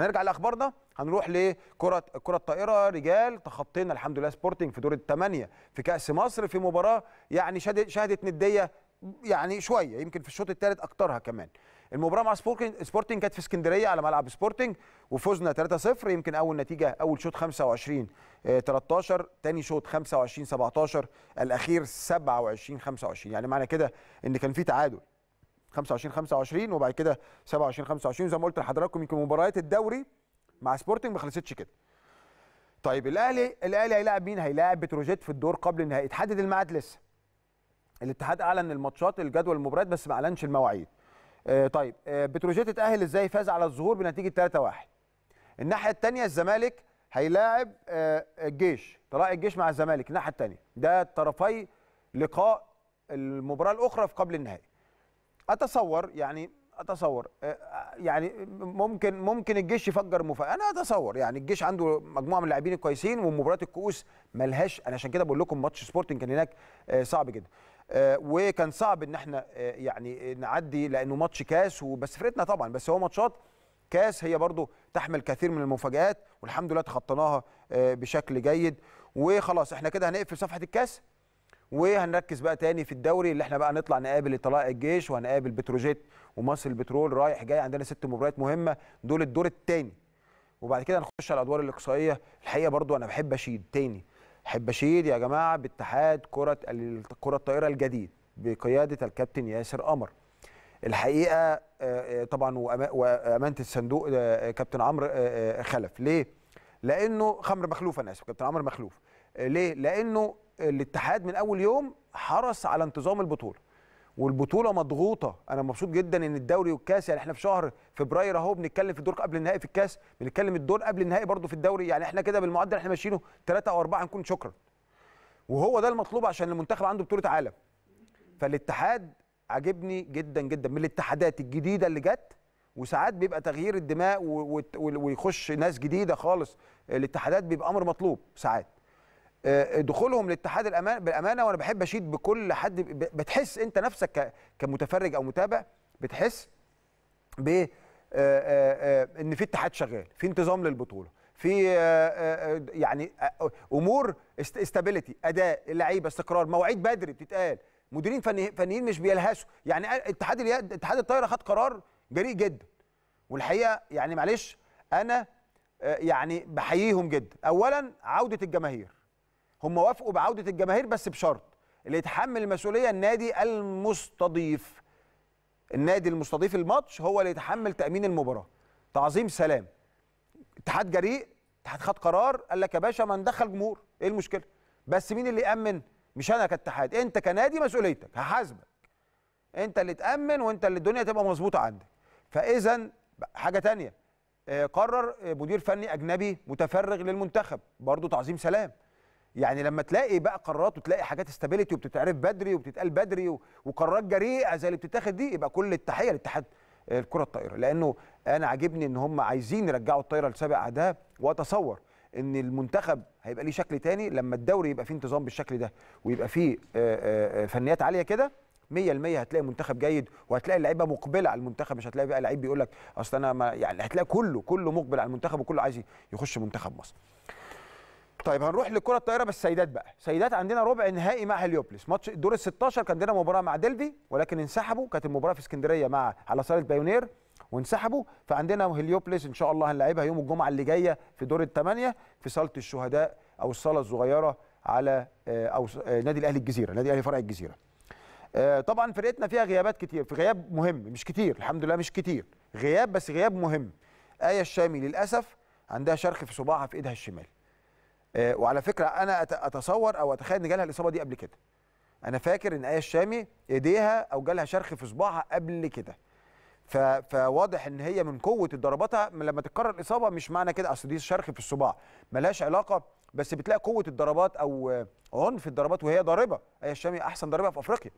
هنرجع لاخبارنا هنروح لكره الكره الطائره رجال تخطينا الحمد لله سبورتنج في دور الثمانيه في كاس مصر في مباراه يعني شهدت نديه يعني شويه يمكن في الشوط الثالث اكترها كمان المباراه مع سبورتنج سبورتنج كانت في اسكندريه على ملعب سبورتنج وفوزنا 3-0 يمكن اول نتيجه اول شوط 25 13 ثاني شوط 25 17 الاخير 27 25 يعني معنى كده ان كان في تعادل 25 25 وبعد كده 27 25 زي ما قلت لحضراتكم يمكن مباريات الدوري مع سبورتنج ما خلصتش كده. طيب الاهلي الاهلي هيلاعب مين؟ هيلاعب بتروجيت في الدور قبل النهائي، اتحدد الميعاد لسه. الاتحاد اعلن الماتشات الجدول المباريات بس ما اعلنش المواعيد. آه طيب آه بتروجيت اتاهل ازاي؟ فاز على الظهور بنتيجه 3-1. الناحيه الثانيه الزمالك هيلاعب آه الجيش، طلائع الجيش مع الزمالك الناحيه الثانيه، ده طرفي لقاء المباراه الاخرى في قبل النهائي. اتصور يعني اتصور آه، آه، يعني ممكن ممكن الجيش يفجر مفاجاه انا اتصور يعني الجيش عنده مجموعه من اللاعبين الكويسين ومباريات الكؤوس ملهاش انا عشان كده بقول لكم ماتش سبورتنج كان هناك آه، صعب جدا وكان صعب ان احنا يعني نعدي لانه ماتش كاس وبس فرقتنا طبعا بس هو ماتشات كاس هي برضو تحمل كثير من المفاجآت والحمد لله تخطيناها بشكل جيد وخلاص احنا كده هنقفل صفحه الكاس وهنركز بقى تاني في الدوري اللي احنا بقى نطلع نقابل طلائع الجيش وهنقابل بتروجيت ومصر البترول رايح جاي عندنا ست مباريات مهمه دول الدور الثاني وبعد كده نخش على الادوار الاقصائيه الحقيقه برضو انا بحب اشيد تاني بحب اشيد يا جماعه باتحاد كره الكره الطائره الجديد بقياده الكابتن ياسر قمر الحقيقه آه، آه، طبعا وامانه الصندوق آه، كابتن عمرو خلف ليه لانه خمر مخلوف انا اسف كابتن عمرو مخلوف ليه لانه الاتحاد من اول يوم حرص على انتظام البطوله والبطوله مضغوطه انا مبسوط جدا ان الدوري والكاس يعني احنا في شهر فبراير اهو بنتكلم في الدور قبل النهائي في الكاس بنتكلم الدور قبل النهائي برضو في الدوري يعني احنا كده بالمعدل احنا ماشيينه ثلاثه او اربعه هنكون شكرا وهو ده المطلوب عشان المنتخب عنده بطوله عالم فالاتحاد عجبني جدا جدا من الاتحادات الجديده اللي جت وساعات بيبقى تغيير الدماء ويخش ناس جديده خالص الاتحادات بيبقى امر مطلوب ساعات آه، دخولهم لاتحاد الامانه بالامانه وانا بحب اشيد بكل حد بتحس انت نفسك كمتفرج او متابع بتحس ب آه، آه، ان في اتحاد شغال في انتظام للبطوله في يعني امور استابيليتي اداء اللعيبه استقرار مواعيد بدري بتتقال مديرين فنيين مش بيلهسوا يعني اتحاد اليد اتحاد الطايره خد قرار جريء جدا والحقيقه يعني معلش انا يعني بحييهم جدا اولا عوده الجماهير هم وافقوا بعوده الجماهير بس بشرط اللي يتحمل المسؤوليه النادي المستضيف النادي المستضيف الماتش هو اللي يتحمل تامين المباراه تعظيم سلام اتحاد جريء اتحاد خد قرار قال لك يا باشا ما ندخل جمهور ايه المشكله بس مين اللي يامن مش انا كاتحاد انت كنادي مسؤوليتك هحاسبك انت اللي تامن وانت اللي الدنيا تبقى مظبوطه عندك فاذا حاجه تانية آه، قرر آه، مدير فني اجنبي متفرغ للمنتخب برضه تعظيم سلام يعني لما تلاقي بقى قرارات وتلاقي حاجات استابيليتي وبتتعرف بدري وبتتقال بدري وقرارات جريئه زي اللي بتتاخد دي يبقى كل التحيه لاتحاد الكره الطائره لانه انا عاجبني ان هم عايزين يرجعوا الطائره لسابق عهدها واتصور ان المنتخب هيبقى ليه شكل تاني لما الدوري يبقى فيه انتظام بالشكل ده ويبقى فيه فنيات عاليه كده 100% هتلاقي منتخب جيد وهتلاقي اللعيبه مقبله على المنتخب مش هتلاقي بقى لعيب بيقول لك اصل انا ما يعني هتلاقي كله كله مقبل على المنتخب وكله عايز يخش منتخب مصر طيب هنروح لكره الطايره بس سيدات بقى سيدات عندنا ربع نهائي مع هليوبلس ماتش الدور ال 16 كان عندنا مباراه مع دلفي ولكن انسحبوا كانت المباراه في اسكندريه مع على صاله بايونير وانسحبوا فعندنا هليوبلس ان شاء الله هنلاعبها يوم الجمعه اللي جايه في دور الثمانيه في صاله الشهداء او الصاله الصغيره على آه، او آه، نادي الاهلي الجزيره نادي الاهلي فرع الجزيره آه، طبعا فرقتنا فيها غيابات كتير في غياب مهم مش كتير الحمد لله مش كتير غياب بس غياب مهم آية الشامي للأسف عندها شرخ في صباعها في إيدها الشمال آه، وعلى فكره انا اتصور او اتخيل ان جالها الاصابه دي قبل كده انا فاكر ان ايه الشامي ايديها او جالها شرخ في صباعها قبل كده فواضح ان هي من قوه ضرباتها لما تتكرر الاصابه مش معنى كده اصل دي شرخ في الصباع ملهاش علاقه بس بتلاقي قوه الضربات او عنف الضربات وهي ضاربه ايه الشامي احسن ضاربه في افريقيا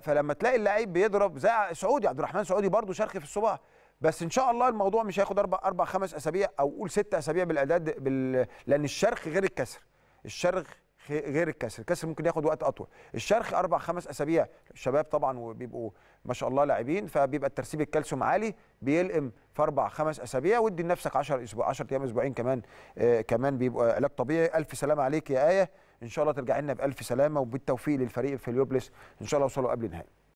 فلما تلاقي اللعيب بيضرب زي سعودي عبد الرحمن سعودي برضه شرخ في الصباع بس ان شاء الله الموضوع مش هياخد اربع اربع خمس اسابيع او قول ست اسابيع بالاعداد بال... لان الشرخ غير الكسر الشرخ غير الكسر الكسر ممكن ياخد وقت اطول الشرخ اربع خمس اسابيع شباب طبعا وبيبقوا ما شاء الله لاعبين فبيبقى الترسيب الكالسيوم عالي بيلقم في اربع خمس اسابيع وادي لنفسك 10 اسبوع 10 ايام اسبوعين كمان آه كمان بيبقى علاج طبيعي الف سلامه عليك يا ايه ان شاء الله ترجع لنا بالف سلامه وبالتوفيق للفريق في اليوبلس ان شاء الله وصلوا قبل النهائي